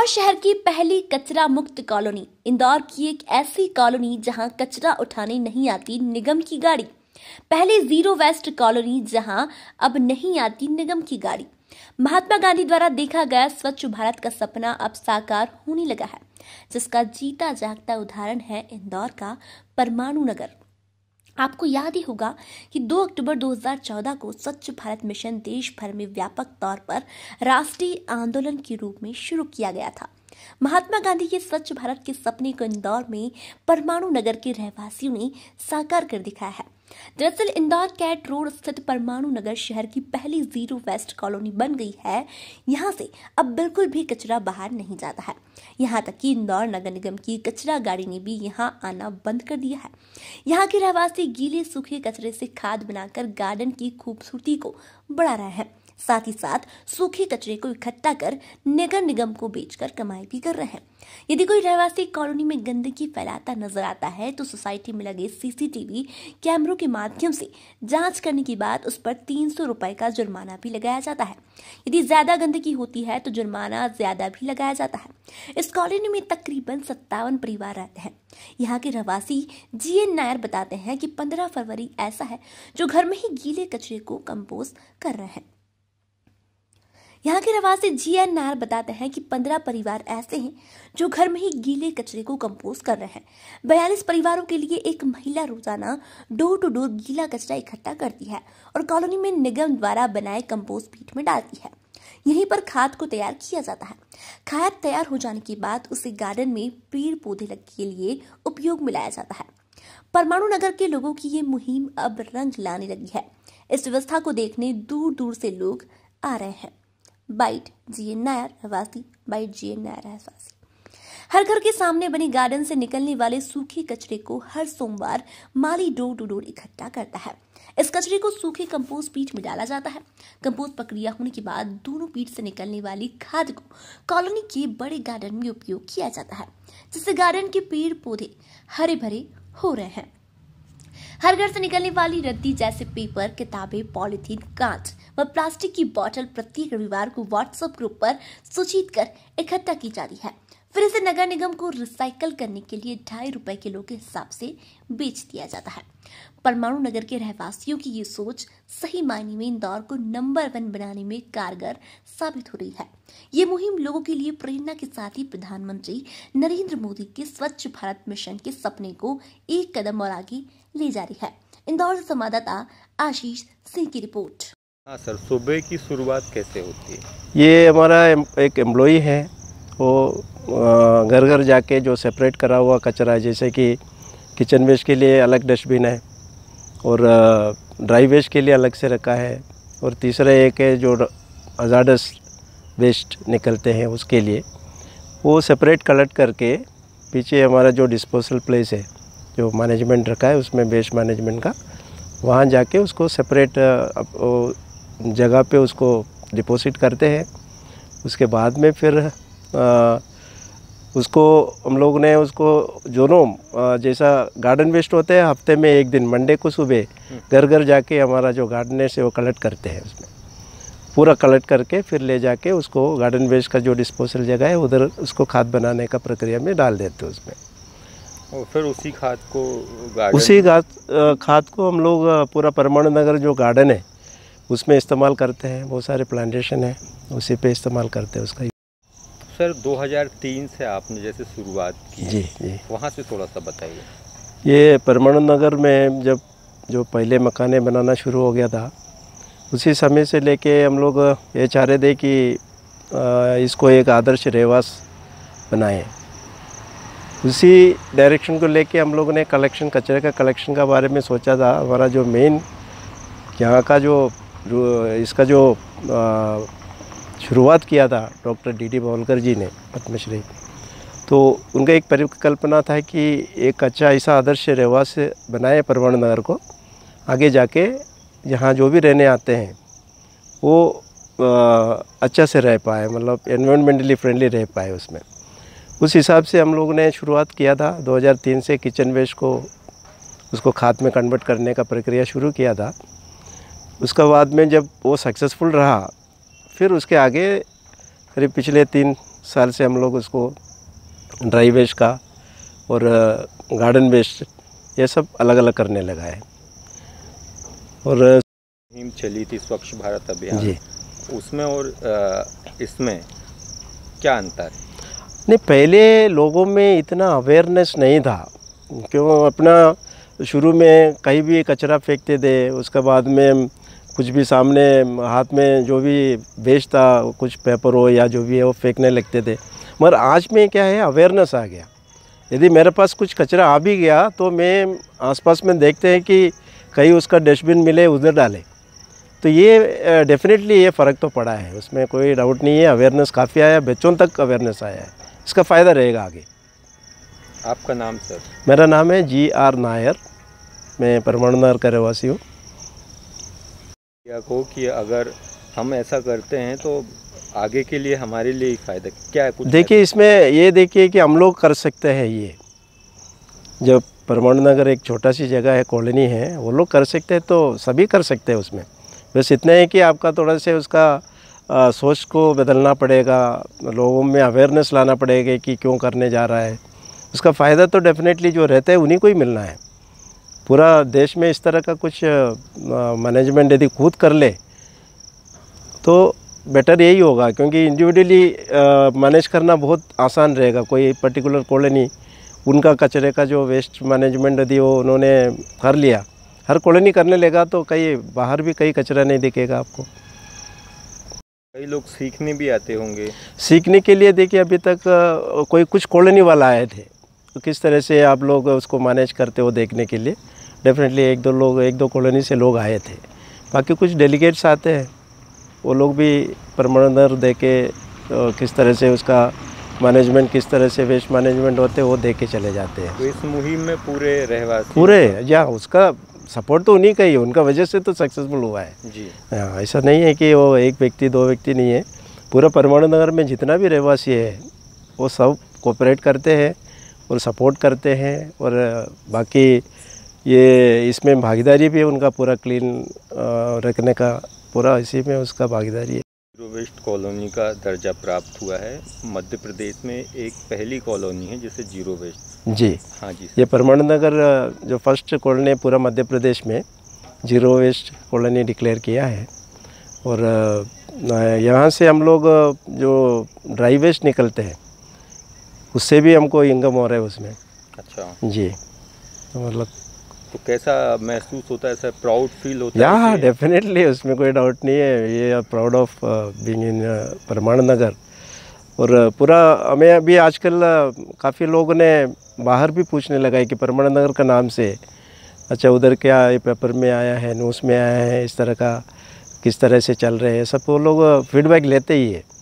इंदौर शहर की पहली कचरा मुक्त कॉलोनी इंदौर की एक ऐसी कॉलोनी जहां कचरा उठाने नहीं आती निगम की गाड़ी पहले जीरो वेस्ट कॉलोनी जहां अब नहीं आती निगम की गाड़ी महात्मा गांधी द्वारा देखा गया स्वच्छ भारत का सपना अब साकार होने लगा है जिसका जीता जागता उदाहरण है इंदौर का परमाणु नगर आपको याद ही होगा कि 2 अक्टूबर 2014 को स्वच्छ भारत मिशन देश भर में व्यापक तौर पर राष्ट्रीय आंदोलन के रूप में शुरू किया गया था महात्मा गांधी के स्वच्छ भारत के सपने को इंदौर में परमाणु नगर के रहवासियों ने साकार कर दिखाया है दरअसल इंदौर कैट रोड स्थित परमाणु नगर शहर की पहली जीरो वेस्ट कॉलोनी बन गई है यहाँ से अब बिल्कुल भी कचरा बाहर नहीं जाता है यहाँ तक कि इंदौर नगर निगम की कचरा गाड़ी ने भी यहाँ आना बंद कर दिया है यहाँ के रहवासी गीले सूखे कचरे से खाद बनाकर गार्डन की खूबसूरती को बढ़ा रहे हैं साथ ही साथ सूखे कचरे को इकट्ठा कर नगर निगम को बेचकर कमाई भी कर रहे हैं यदि कोई रहवासी कॉलोनी में गंदगी फैलाता नजर आता है तो सोसाइटी में लगे सीसीटीवी कैमरों के माध्यम से जांच करने के बाद उस पर तीन सौ रुपए का जुर्माना भी लगाया जाता है यदि ज्यादा गंदगी होती है तो जुर्माना ज्यादा भी लगाया जाता है इस कॉलोनी में तकरीबन सत्तावन परिवार रहते हैं यहाँ के रहवासी जी एन नायर बताते हैं कि पंद्रह फरवरी ऐसा है जो घर में ही गीले कचरे को कंपोज कर रहे हैं यहाँ के रवासी जी एन नायर बताते हैं कि पंद्रह परिवार ऐसे हैं जो घर में ही गीले कचरे को कंपोस्ट कर रहे हैं बयालीस परिवारों के लिए एक महिला रोजाना डोर टू डोर गीला कचरा इकट्ठा करती है और कॉलोनी में निगम द्वारा बनाए कंपोस्ट पीठ में डालती है यहीं पर खाद को तैयार किया जाता है खाद तैयार हो जाने के बाद उसे गार्डन में पेड़ पौधे के लिए उपयोग में लाया जाता है परमाणु नगर के लोगों की ये मुहिम अब रंग लाने लगी है इस व्यवस्था को देखने दूर दूर से लोग आ रहे हैं बाइट जी एन नायर रहवासी बाइट जी एन नायर रहवासी हर घर के सामने बने गार्डन से निकलने वाले सूखे कचरे को हर सोमवार माली डोर टू डोर इकट्ठा करता है इस कचरे को सूखे कंपोस्ट पीठ में डाला जाता है कंपोस्ट प्रक्रिया होने के बाद दोनों पीठ से निकलने वाली खाद को कॉलोनी के बड़े गार्डन में उपयोग किया जाता है जिससे गार्डन के पेड़ पौधे हरे भरे हो रहे हैं हर घर से निकलने वाली रद्दी जैसे पेपर किताबें पॉलिथीन कांच व प्लास्टिक की बॉटल प्रत्येक रविवार को व्हाट्सएप ग्रुप पर सूचित कर इकट्ठा की जा रही है फिर इसे नगर निगम को रिसाइकल करने के लिए ढाई रुपए किलो के हिसाब से बेच दिया जाता है परमाणु नगर के रहवासियों की ये सोच सही मायने में इंदौर को नंबर वन बनाने में कारगर साबित हो रही है ये मुहिम लोगों के लिए प्रेरणा के साथ ही प्रधानमंत्री नरेंद्र मोदी के स्वच्छ भारत मिशन के सपने को एक कदम और आगे ले जा रही है इंदौर से संवाददाता आशीष सिंह की रिपोर्ट हाँ सर सुबह की शुरुआत कैसे होती है ये हमारा एक एम्प्लॉई है वो घर घर जाके जो सेपरेट करा हुआ कचरा है जैसे कि किचन वेस्ट के लिए अलग डस्टबिन है और ड्राई वेस्ट के लिए अलग से रखा है और तीसरा एक है जो हज़ारस वेस्ट निकलते हैं उसके लिए वो सेपरेट कलेक्ट करके पीछे हमारा जो डिस्पोजल प्लेस है जो मैनेजमेंट रखा है उसमें वेस्ट मैनेजमेंट का वहाँ जाके उसको सेपरेट जगह पे उसको डिपॉजिट करते हैं उसके बाद में फिर आ, उसको हम लोग ने उसको जोनोम जैसा गार्डन वेस्ट होते हैं हफ्ते में एक दिन मंडे को सुबह हम्म। घर घर जाके हमारा जो गार्डनर्स है वो कलेक्ट करते हैं उसमें पूरा कलेक्ट करके फिर ले जाके उसको गार्डन वेस्ट का जो डिस्पोजल जगह है उधर उसको खाद बनाने का प्रक्रिया में डाल देते हैं उसमें और फिर उसी खाद को उसी खाद को हम लोग पूरा परमाणु नगर जो गार्डन है उसमें इस्तेमाल करते हैं बहुत सारे प्लांटेशन हैं उसी पे इस्तेमाल करते हैं उसका सर 2003 से आपने जैसे शुरुआत की जी जी वहाँ से थोड़ा सा बताइए ये परमानंद नगर में जब जो पहले मकाने बनाना शुरू हो गया था उसी समय से लेके हम लोग ये चाह रहे थे कि इसको एक आदर्श रहवास बनाएं उसी डायरेक्शन को लेके हम लोगों ने कलेक्शन कचरे का कलेक्शन का बारे में सोचा था हमारा जो मेन यहाँ का जो जो इसका जो शुरुआत किया था doctor D D Bawalkar ji ने पद्मश्री तो उनका एक परिकल्पना था कि एक अच्छा ऐसा आदर्श रहवास बनाए परवण नगर को आगे जाके यहाँ जो भी रहने आते हैं वो आ, अच्छा से रह पाए मतलब एनवायरमेंटली फ्रेंडली रह पाए उसमें उस हिसाब से हम लोगों ने शुरुआत किया था 2003 से किचन वेस्ट को उसको खाद में कन्वर्ट करने का प्रक्रिया शुरू किया था उसका बाद में जब वो सक्सेसफुल रहा फिर उसके आगे करीब पिछले तीन साल से हम लोग उसको ड्राई वेस्ट का और गार्डन वेस्ट ये सब अलग अलग करने लगा है और मुहिम चली थी स्वच्छ भारत अभियान जी उसमें और इसमें क्या अंतर है नहीं पहले लोगों में इतना अवेयरनेस नहीं था क्यों अपना तो शुरू में कहीं भी कचरा फेंकते थे उसके बाद में कुछ भी सामने हाथ में जो भी बेचता कुछ पेपर हो या जो भी है वो फेंकने लगते थे मगर आज में क्या है अवेयरनेस आ गया यदि मेरे पास कुछ कचरा आ भी गया तो मैं आसपास में देखते हैं कि कहीं उसका डस्टबिन मिले उधर डाले तो ये डेफिनेटली ये फ़र्क तो पड़ा है उसमें कोई डाउट नहीं है अवेयरनेस काफ़ी आया बच्चों तक अवेयरनेस आया है इसका फ़ायदा रहेगा आगे आपका नाम सर मेरा नाम है जी आर नायर मैं परमाणनार का रहवासी हूँ को कि अगर हम ऐसा करते हैं तो आगे के लिए हमारे लिए फ़ायदा क्या है कुछ देखिए इसमें ये देखिए कि हम लोग कर सकते हैं ये जब परमाणु नगर एक छोटा सी जगह है कॉलोनी है वो लोग कर सकते हैं तो सभी कर सकते हैं उसमें बस इतना है कि आपका थोड़ा से उसका आ, सोच को बदलना पड़ेगा लोगों में अवेयरनेस लाना पड़ेगा कि क्यों करने जा रहा है उसका फ़ायदा तो डेफिनेटली जो रहता है उन्हीं को ही मिलना है पूरा देश में इस तरह का कुछ मैनेजमेंट यदि खुद कर ले तो बेटर यही होगा क्योंकि इंडिविजुअली मैनेज करना बहुत आसान रहेगा कोई पर्टिकुलर कॉलोनी उनका कचरे का जो वेस्ट मैनेजमेंट यदि वो उन्होंने कर लिया हर कॉलोनी करने लेगा तो कहीं बाहर भी कहीं कचरा नहीं दिखेगा आपको कई लोग सीखने भी आते होंगे सीखने के लिए देखिए अभी तक कोई कुछ कॉलोनी वाला आए थे तो किस तरह से आप लोग उसको मैनेज करते हो देखने के लिए डेफिनेटली एक दो लोग एक दो कॉलोनी से लोग आए थे बाकी कुछ डेलीगेट्स आते हैं वो लोग भी परमानंदर दे के किस तरह से उसका मैनेजमेंट किस तरह से वेस्ट मैनेजमेंट होते वो दे के चले जाते हैं तो इस मुहिम में पूरे रहवासी पूरे या उसका सपोर्ट तो उन्हीं का ही है उनका वजह से तो सक्सेसफुल हुआ है जी आ, हाँ, ऐसा नहीं है कि वो एक व्यक्ति दो व्यक्ति नहीं है पूरा परमाणु नगर में जितना भी रहवासी है वो सब कोऑपरेट करते हैं और सपोर्ट करते हैं और बाकी ये इसमें भागीदारी भी है उनका पूरा क्लीन रखने का पूरा इसी में उसका भागीदारी है जीरो वेस्ट कॉलोनी का दर्जा प्राप्त हुआ है मध्य प्रदेश में एक पहली कॉलोनी है जिसे जीरो वेस्ट जी हाँ जी ये परमानंद नगर जो फर्स्ट कॉलोनी पूरा मध्य प्रदेश में जीरो वेस्ट कॉलोनी डिक्लेयर किया है और यहाँ से हम लोग जो ड्राई वेस्ट निकलते हैं उससे भी हमको इनकम हो रहा है उसमें अच्छा जी तो मतलब तो कैसा महसूस होता है सर प्राउड फील होता yeah, है डेफिनेटली उसमें कोई डाउट नहीं है ये प्राउड ऑफ बीइंग इन नगर और uh, पूरा हमें अभी आजकल uh, काफ़ी लोगों ने बाहर भी पूछने लगा है कि नगर का नाम से अच्छा उधर क्या ये पेपर में आया है न्यूज़ में आया है इस तरह का किस तरह से चल रहे हैं सब वो तो लोग फीडबैक uh, लेते ही है